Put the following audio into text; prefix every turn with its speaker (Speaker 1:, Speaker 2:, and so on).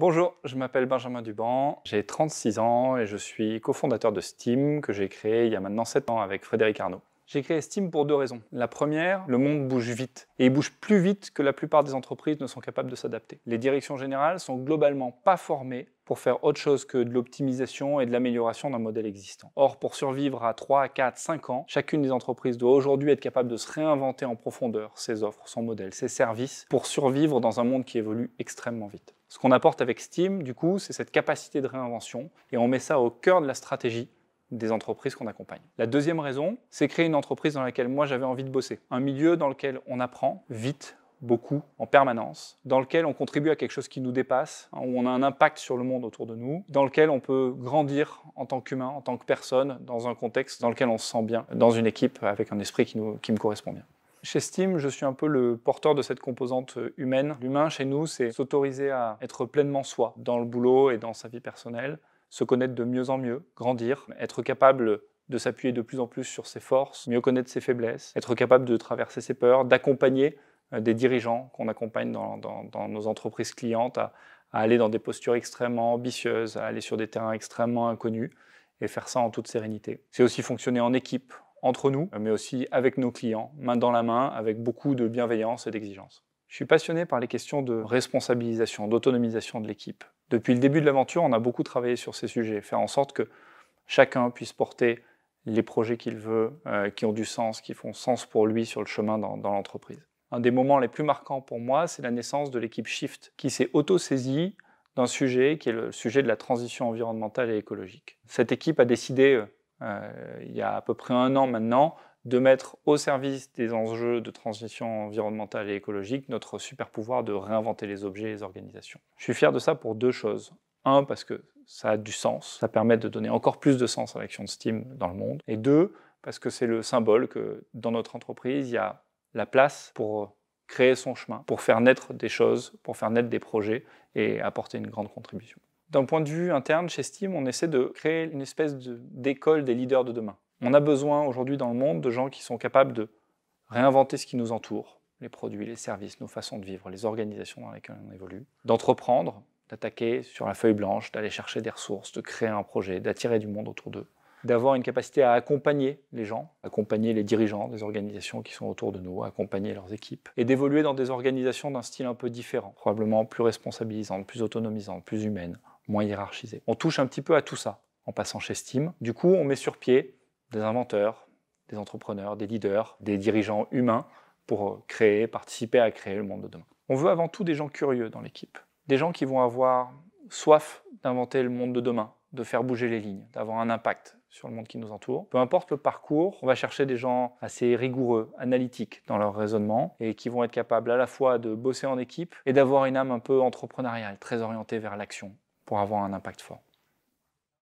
Speaker 1: Bonjour, je m'appelle Benjamin Duban, j'ai 36 ans et je suis cofondateur de Steam que j'ai créé il y a maintenant 7 ans avec Frédéric Arnaud. J'ai créé Steam pour deux raisons. La première, le monde bouge vite. Et il bouge plus vite que la plupart des entreprises ne sont capables de s'adapter. Les directions générales sont globalement pas formées pour faire autre chose que de l'optimisation et de l'amélioration d'un modèle existant. Or, pour survivre à 3, 4, 5 ans, chacune des entreprises doit aujourd'hui être capable de se réinventer en profondeur ses offres, son modèle, ses services, pour survivre dans un monde qui évolue extrêmement vite. Ce qu'on apporte avec Steam, du coup, c'est cette capacité de réinvention et on met ça au cœur de la stratégie des entreprises qu'on accompagne. La deuxième raison, c'est créer une entreprise dans laquelle moi j'avais envie de bosser. Un milieu dans lequel on apprend vite, beaucoup, en permanence, dans lequel on contribue à quelque chose qui nous dépasse, hein, où on a un impact sur le monde autour de nous, dans lequel on peut grandir en tant qu'humain, en tant que personne, dans un contexte dans lequel on se sent bien, dans une équipe avec un esprit qui, nous, qui me correspond bien. Chez je suis un peu le porteur de cette composante euh, humaine. L'humain, chez nous, c'est s'autoriser à être pleinement soi, dans le boulot et dans sa vie personnelle, se connaître de mieux en mieux, grandir, être capable de s'appuyer de plus en plus sur ses forces, mieux connaître ses faiblesses, être capable de traverser ses peurs, d'accompagner euh, des dirigeants qu'on accompagne dans, nos entreprises clientes à, aller dans des postures extrêmement ambitieuses, à aller sur des terrains extrêmement inconnus et faire ça en toute sérénité. C'est aussi fonctionner en équipe, entre nous, mais aussi avec nos clients, main dans la main, avec beaucoup de bienveillance et d'exigence. Je suis passionné par les questions de responsabilisation, d'autonomisation de l'équipe. Depuis le début de l'aventure, on a beaucoup travaillé sur ces sujets, faire en sorte que chacun puisse porter les projets qu'il veut, euh, qui ont du sens, qui font sens pour lui sur le chemin dans l'entreprise. Un des moments les plus marquants pour moi, c'est la naissance de l'équipe Shift, qui s'est auto-saisie d'un sujet qui est le sujet de la transition environnementale et écologique. Cette équipe a décidé euh, euh, il y a à peu près un an maintenant, de mettre au service des enjeux de transition environnementale et écologique notre super pouvoir de réinventer les objets et les organisations. Je suis fier de ça pour deux choses. Un, parce que ça a du sens, ça permet de donner encore plus de sens à l'action de Steam dans le monde. Et deux, parce que c'est le symbole que dans notre entreprise, il y a la place pour créer son chemin, pour faire naître des choses, pour faire naître des projets et apporter une grande contribution. D'un point de vue interne, chez Steam, on essaie de créer une espèce d'école des leaders de demain. On a besoin aujourd'hui dans le monde de gens qui sont capables de réinventer ce qui nous entoure, les produits, les services, nos façons de vivre, les organisations dans lesquelles on évolue, d'entreprendre, d'attaquer sur la feuille blanche, d'aller chercher des ressources, de créer un projet, d'attirer du monde autour d'eux, d'avoir une capacité à accompagner les gens, accompagner les dirigeants des organisations qui sont autour de nous, accompagner leurs équipes, et d'évoluer dans des organisations d'un style un peu différent, probablement plus responsabilisante, plus autonomisant, plus humaine, moins hiérarchisé. On touche un petit peu à tout ça en passant chez Steam. Du coup, on met sur pied des inventeurs, des entrepreneurs, des leaders, des dirigeants humains pour euh, créer, participer à créer le monde de demain. On veut avant tout des gens curieux dans l'équipe, des gens qui vont avoir soif d'inventer le monde de demain, de faire bouger les lignes, d'avoir un impact sur le monde qui nous entoure. Peu importe le parcours, on va chercher des gens assez rigoureux, analytiques dans leur raisonnement et qui vont être capables à la fois de bosser en équipe et d'avoir une âme un peu entrepreneuriale, très orientée vers l'action, pour avoir un impact fort.